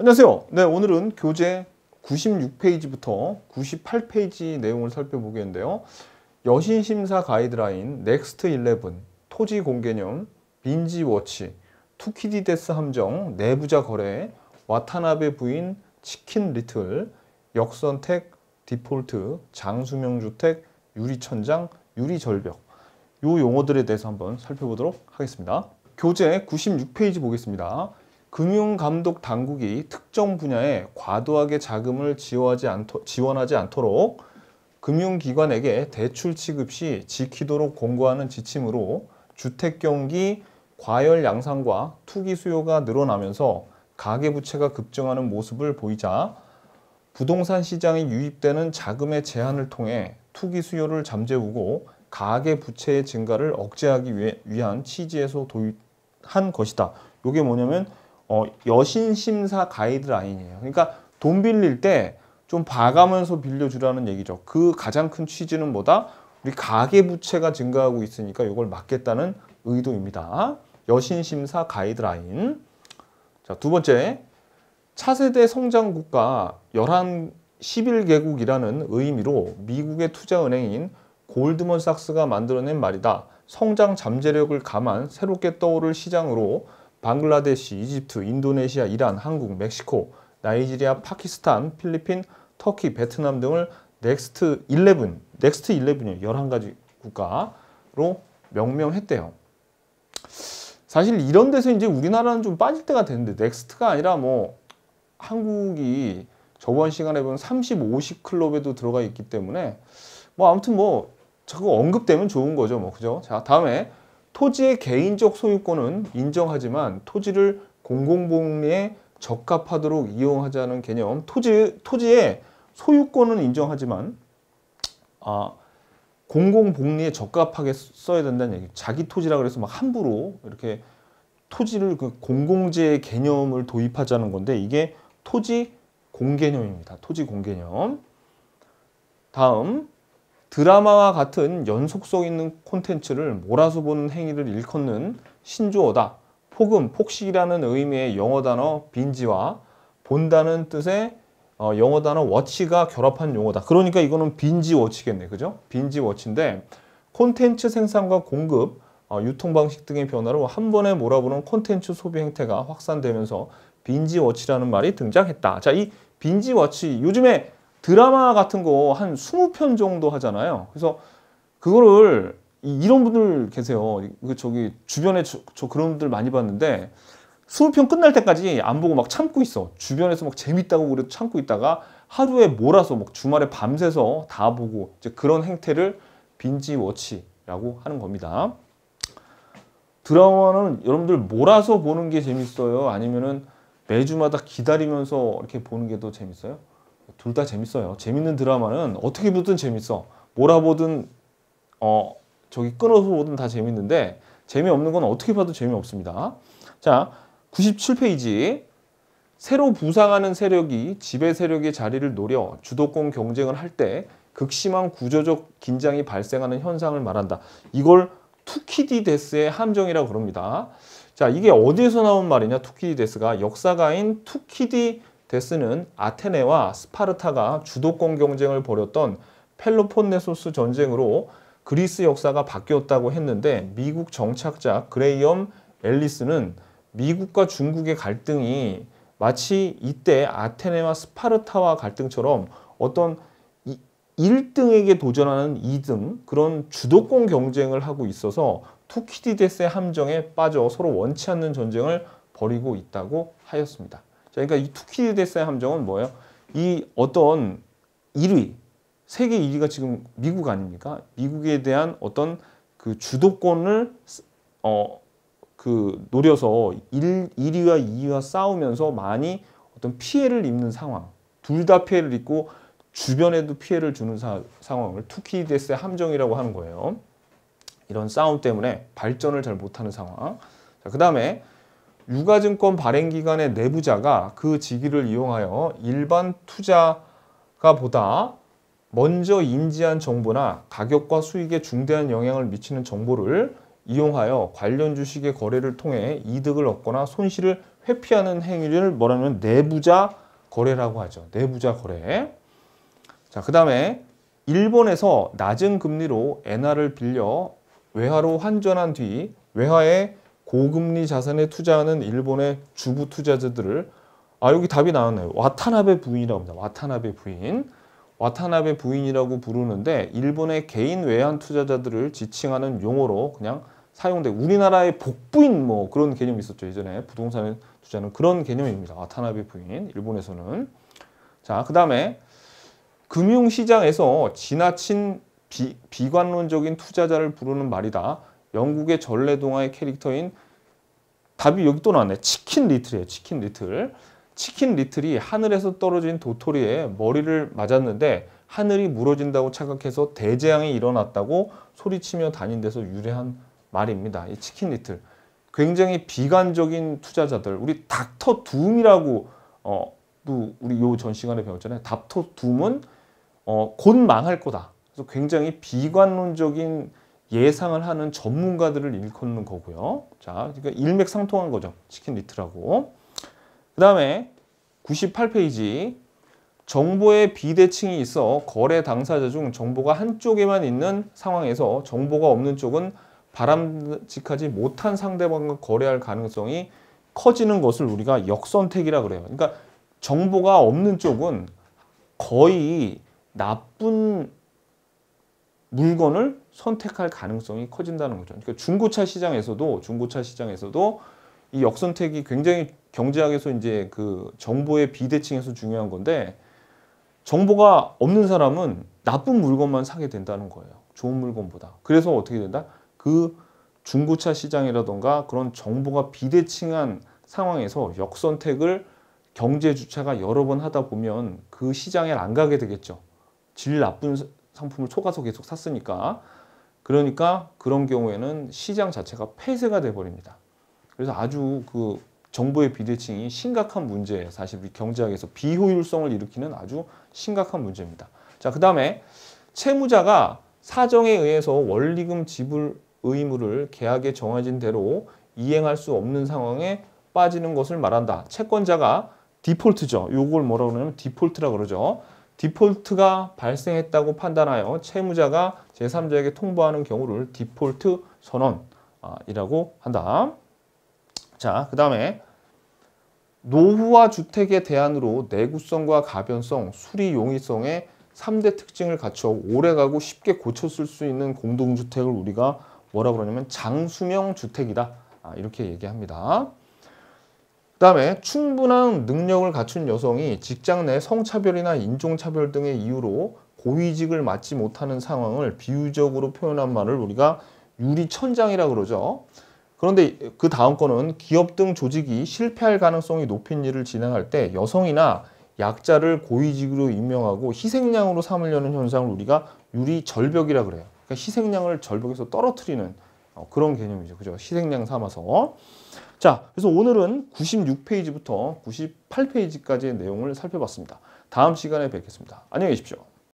안녕하세요. 네, 오늘은 교재 96페이지부터 98페이지 내용을 살펴보겠는데요. 여신심사 가이드라인 넥스트 11, 토지 공개념, 빈지워치, 투키디데스 함정, 내부자 거래, 와타나베 부인, 치킨 리틀, 역선택, 디폴트, 장수명 주택, 유리천장, 유리절벽 요 용어들에 대해서 한번 살펴보도록 하겠습니다. 교재 96페이지 보겠습니다. 금융감독 당국이 특정 분야에 과도하게 자금을 지원하지, 않도, 지원하지 않도록 금융기관에게 대출 취급 시 지키도록 권고하는 지침으로 주택 경기 과열 양상과 투기 수요가 늘어나면서 가계부채가 급증하는 모습을 보이자 부동산 시장에 유입되는 자금의 제한을 통해 투기 수요를 잠재우고 가계부채의 증가를 억제하기 위해, 위한 취지에서 도입한 것이다. 이게 뭐냐면 어, 여신 심사 가이드라인이에요. 그러니까 돈 빌릴 때 좀 봐가면서 빌려주라는 얘기죠. 그 가장 큰 취지는 뭐다? 우리 가계부채가 증가하고 있으니까 이걸 막겠다는 의도입니다. 여신심사 가이드라인 자, 두 번째 차세대 성장국가 11, 11개국이라는 의미로 미국의 투자은행인 골드먼삭스가 만들어낸 말이다. 성장 잠재력을 감안 새롭게 떠오를 시장으로 방글라데시, 이집트, 인도네시아, 이란, 한국, 멕시코, 나이지리아, 파키스탄, 필리핀, 터키, 베트남 등을 넥스트 11, 넥스트 11이요. 11가지 국가로 명명했대요. 사실 이런 데서 이제 우리나라는 좀 빠질 때가 됐는데 넥스트가 아니라 뭐 한국이 저번 시간에 본 30, 50 클럽에도 들어가 있기 때문에 뭐 아무튼 뭐 자꾸 언급되면 좋은 거죠. 뭐 그죠? 자, 다음에 토지의 개인적 소유권은 인정하지만 토지를 공공복리에 적합하도록 이용하자는 개념 토지, 토지의 소유권은 인정하지만 아, 공공복리에 적합하게 써야 된다는 얘기 자기 토지라 그래서 막 함부로 이렇게 토지를 그 공공재의 개념을 도입하자는 건데 이게 토지 공개념입니다. 토지 공개념 다음 드라마와 같은 연속성 있는 콘텐츠를 몰아서 보는 행위를 일컫는 신조어다. 폭음, 폭식이라는 의미의 영어 단어 빈지와 본다는 뜻의 어, 영어 단어 워치가 결합한 용어다. 그러니까 이거는 빈지 워치겠네. 그죠? 빈지 워치인데 콘텐츠 생산과 공급, 어, 유통 방식 등의 변화로 한 번에 몰아보는 콘텐츠 소비 행태가 확산되면서 빈지 워치라는 말이 등장했다. 자, 이 빈지 워치 요즘에 드라마 같은 거 한 20편 정도 하잖아요. 그래서 그거를 이런 분들 계세요. 그 저기 주변에 저, 저 그런 분들 많이 봤는데 20편 끝날 때까지 안 보고 막 참고 있어. 주변에서 막 재밌다고 그래도 참고 있다가 하루에 몰아서 막 주말에 밤새서 다 보고 이제 그런 행태를 빈지 워치라고 하는 겁니다. 드라마는 여러분들 몰아서 보는 게 재밌어요? 아니면은 매주마다 기다리면서 이렇게 보는 게 더 재밌어요? 둘다 재밌어요. 재밌는 드라마는 어떻게 보든 재밌어. 뭐라 보든 어 저기 끊어서 보든 다 재밌는데 재미없는 건 어떻게 봐도 재미없습니다. 자, 97페이지 새로 부상하는 세력이 지배 세력의 자리를 노려 주도권 경쟁을 할 때 극심한 구조적 긴장이 발생하는 현상을 말한다. 이걸 투키디데스의 함정이라고 그럽니다. 자, 이게 어디에서 나온 말이냐? 투키디데스가 역사가인 투키디 데스는 아테네와 스파르타가 주도권 경쟁을 벌였던 펠로폰네소스 전쟁으로 그리스 역사가 바뀌었다고 했는데 미국 정착자 그레이엄 앨리스는 미국과 중국의 갈등이 마치 이때 아테네와 스파르타와 갈등처럼 어떤 1등에게 도전하는 2등 그런 주도권 경쟁을 하고 있어서 투키디데스의 함정에 빠져 서로 원치 않는 전쟁을 벌이고 있다고 하였습니다. 그러니까 이 투키데스의 함정은 뭐예요? 이 어떤 1위, 세계 1위가 지금 미국 아닙니까? 미국에 대한 어떤 그 주도권을 어, 그 노려서 1, 1위와 2위와 싸우면서 많이 어떤 피해를 입는 상황, 둘 다 피해를 입고 주변에도 피해를 주는 사, 상황을 투키데스의 함정이라고 하는 거예요. 이런 싸움 때문에 발전을 잘 못하는 상황. 자, 그 다음에 유가증권 발행기관의 내부자가 그 직위를 이용하여 일반 투자가 보다 먼저 인지한 정보나 가격과 수익에 중대한 영향을 미치는 정보를 이용하여 관련 주식의 거래를 통해 이득을 얻거나 손실을 회피하는 행위를 뭐라면 내부자 거래라고 하죠. 내부자 거래. 자, 그 다음에 일본에서 낮은 금리로 엔화를 빌려 외화로 환전한 뒤외화에 고금리 자산에 투자하는 일본의 주부 투자자들을 아 여기 답이 나왔네요. 와타나베 부인이라고 합니다. 와타나베 부인. 와타나베 부인이라고 부르는데 일본의 개인 외환 투자자들을 지칭하는 용어로 그냥 사용돼 우리나라의 복부인 뭐 그런 개념이 있었죠 예전에 부동산 투자는 그런 개념입니다 와타나베 부인 일본에서는 자그 다음에 금융시장에서 지나친 비, 비관론적인 투자자를 부르는 말이다 영국의 전래 동화의 캐릭터인 답이 여기 또 나왔네. 치킨 리틀이에요. 치킨 리틀. 치킨 리틀이 하늘에서 떨어진 도토리에 머리를 맞았는데 하늘이 무너진다고 착각해서 대재앙이 일어났다고 소리치며 다닌 데서 유래한 말입니다. 이 치킨 리틀. 굉장히 비관적인 투자자들. 우리 닥터 둠이라고 어, 우리 요 전 시간에 배웠잖아요. 닥터 둠은 어, 곧 망할 거다. 그래서 굉장히 비관론적인 예상을 하는 전문가들을 일컫는 거고요. 자, 그러니까 일맥상통한 거죠. 치킨 리트라고. 그 다음에 98페이지 정보의 비대칭이 있어 거래 당사자 중 정보가 한쪽에만 있는 상황에서 정보가 없는 쪽은 바람직하지 못한 상대방과 거래할 가능성이 커지는 것을 우리가 역선택이라 그래요. 그러니까 정보가 없는 쪽은 거의 나쁜 물건을 선택할 가능성이 커진다는 거죠. 그러니까 중고차 시장에서도 중고차 시장에서도 이 역선택이 굉장히 경제학에서 이제 그 정보의 비대칭에서 중요한 건데 정보가 없는 사람은 나쁜 물건만 사게 된다는 거예요. 좋은 물건보다. 그래서 어떻게 된다? 그 중고차 시장이라던가 그런 정보가 비대칭한 상황에서 역선택을 경제 주차가 여러 번 하다 보면 그 시장에 안 가게 되겠죠. 질 나쁜 상품을 초과서 계속 샀으니까 그러니까 그런 경우에는 시장 자체가 폐쇄가 돼버립니다. 그래서 아주 그 정부의 비대칭이 심각한 문제예요. 사실 우리 경제학에서 비효율성을 일으키는 아주 심각한 문제입니다. 자, 그 다음에 채무자가 사정에 의해서 원리금 지불 의무를 계약에 정해진 대로 이행할 수 없는 상황에 빠지는 것을 말한다. 채권자가 디폴트죠. 요걸 뭐라고 그러냐면 디폴트라 그러죠. 디폴트가 발생했다고 판단하여 채무자가 제3자에게 통보하는 경우를 디폴트 선언이라고 한다. 자, 그 다음에 노후화 주택에대한으로 내구성과 가변성, 수리 용이성의 3대 특징을 갖춰 오래가고 쉽게 고쳐 쓸 수 있는 공동주택을 우리가 뭐라 그러냐면 장수명 주택이다. 아, 이렇게 얘기합니다. 그 다음에 충분한 능력을 갖춘 여성이 직장 내 성차별이나 인종차별 등의 이유로 고위직을 맡지 못하는 상황을 비유적으로 표현한 말을 우리가 유리천장이라 그러죠. 그런데 그 다음 거는 기업 등 조직이 실패할 가능성이 높은 일을 진행할 때 여성이나 약자를 고위직으로 임명하고 희생양으로 삼으려는 현상을 우리가 유리절벽이라 그래요. 그러니까 희생양을 절벽에서 떨어뜨리는 어, 그런 개념이죠. 그죠? 희생양 삼아서. 자, 그래서 오늘은 96페이지부터 98페이지까지의 내용을 살펴봤습니다. 다음 시간에 뵙겠습니다. 안녕히 계십시오.